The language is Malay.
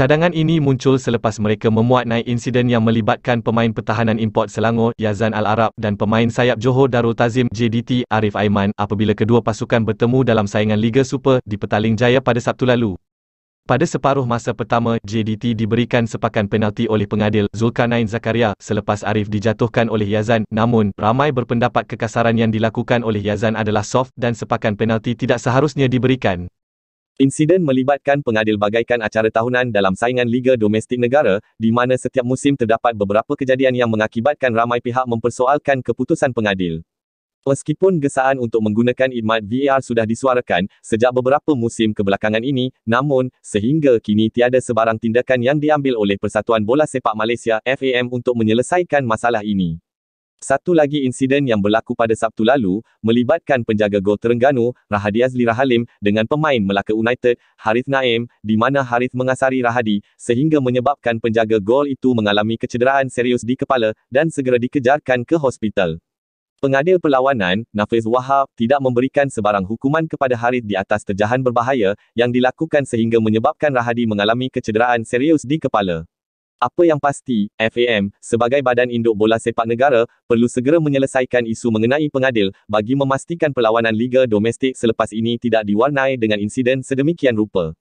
Cadangan ini muncul selepas mereka memuat naik insiden yang melibatkan pemain pertahanan import Selangor, Yazan Al-Arab dan pemain sayap Johor Darul Tazim, JDT, Arif Aiman apabila kedua pasukan bertemu dalam saingan Liga Super di Petaling Jaya pada Sabtu lalu. Pada separuh masa pertama, JDT diberikan sepakan penalti oleh pengadil Zulkarnain Zakaria selepas Arif dijatuhkan oleh Yazan. Namun, ramai berpendapat kekasaran yang dilakukan oleh Yazan adalah soft dan sepakan penalti tidak seharusnya diberikan. Insiden melibatkan pengadil bagaikan acara tahunan dalam saingan Liga Domestik Negara, di mana setiap musim terdapat beberapa kejadian yang mengakibatkan ramai pihak mempersoalkan keputusan pengadil. Meskipun gesaan untuk menggunakan idmat VAR sudah disuarakan sejak beberapa musim kebelakangan ini, namun, sehingga kini tiada sebarang tindakan yang diambil oleh Persatuan Bola Sepak Malaysia FAM untuk menyelesaikan masalah ini. Satu lagi insiden yang berlaku pada Sabtu lalu, melibatkan penjaga gol Terengganu, Rahadi Azli Rahalim, dengan pemain Melaka United, Harith Naim, di mana Harith mengasari Rahadi, sehingga menyebabkan penjaga gol itu mengalami kecederaan serius di kepala dan segera dikejarkan ke hospital. Pengadil perlawanan, Nafiz Wahab, tidak memberikan sebarang hukuman kepada Harith di atas terjahan berbahaya yang dilakukan sehingga menyebabkan Rahadi mengalami kecederaan serius di kepala. Apa yang pasti, FAM, sebagai badan induk bola sepak negara, perlu segera menyelesaikan isu mengenai pengadil bagi memastikan perlawanan Liga Domestik selepas ini tidak diwarnai dengan insiden sedemikian rupa.